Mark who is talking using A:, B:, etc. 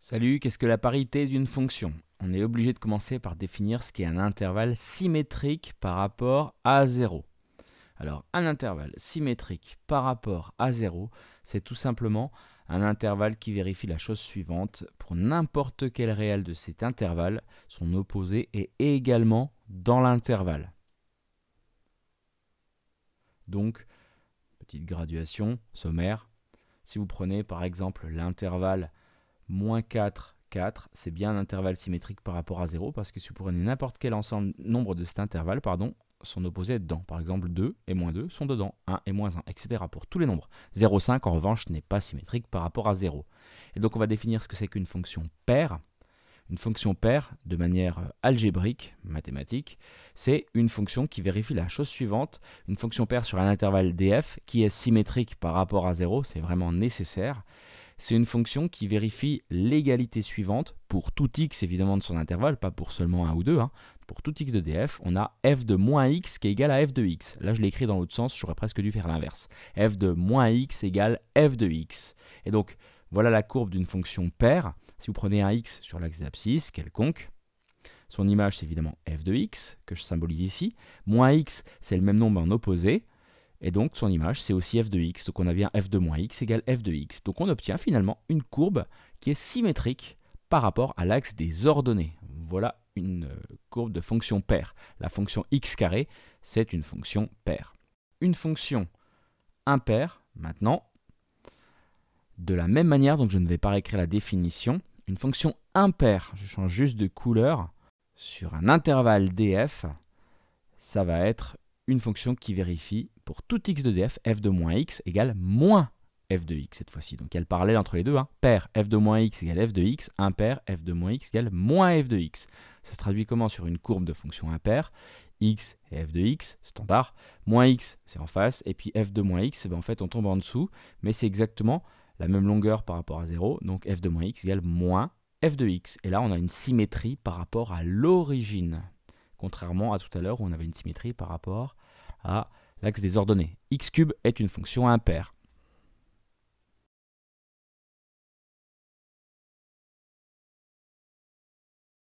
A: Salut, qu'est-ce que la parité d'une fonction On est obligé de commencer par définir ce qu'est un intervalle symétrique par rapport à 0. Alors, un intervalle symétrique par rapport à 0, c'est tout simplement un intervalle qui vérifie la chose suivante. Pour n'importe quel réel de cet intervalle, son opposé est également dans l'intervalle. Donc, petite graduation sommaire. Si vous prenez par exemple l'intervalle moins 4, 4, c'est bien un intervalle symétrique par rapport à 0, parce que si vous prenez n'importe quel ensemble, nombre de cet intervalle, pardon, son opposé est dedans. Par exemple, 2 et moins 2 sont dedans, 1 et moins 1, etc. pour tous les nombres. 5, en revanche n'est pas symétrique par rapport à 0. Et donc on va définir ce que c'est qu'une fonction paire. Une fonction paire, de manière euh, algébrique, mathématique, c'est une fonction qui vérifie la chose suivante. Une fonction paire sur un intervalle df qui est symétrique par rapport à 0, c'est vraiment nécessaire c'est une fonction qui vérifie l'égalité suivante pour tout x évidemment de son intervalle, pas pour seulement 1 ou 2, hein. pour tout x de df, on a f de moins x qui est égal à f de x. Là je l'ai écrit dans l'autre sens, j'aurais presque dû faire l'inverse. f de moins x égale f de x. Et donc voilà la courbe d'une fonction paire. Si vous prenez un x sur l'axe d'abscisse quelconque, son image c'est évidemment f de x, que je symbolise ici. Moins x, c'est le même nombre en opposé. Et donc son image, c'est aussi f de x, donc on a bien f de moins x égale f de x. Donc on obtient finalement une courbe qui est symétrique par rapport à l'axe des ordonnées. Voilà une euh, courbe de fonction paire. La fonction x carré, c'est une fonction paire. Une fonction impaire, maintenant, de la même manière, donc je ne vais pas réécrire la définition, une fonction impaire, je change juste de couleur, sur un intervalle df, ça va être une fonction qui vérifie pour tout x de df, f de moins x égale moins f de x cette fois-ci. Donc il y a le parallèle entre les deux. Hein. Pair f de moins x égale f de x, impair f de moins x égale moins f de x. Ça se traduit comment sur une courbe de fonction impair x et f de x, standard, moins x c'est en face, et puis f de moins x, ben en fait on tombe en dessous, mais c'est exactement la même longueur par rapport à 0, donc f de moins x égale moins f de x. Et là on a une symétrie par rapport à l'origine, contrairement à tout à l'heure où on avait une symétrie par rapport à l'axe des ordonnées. x cube est une fonction impaire.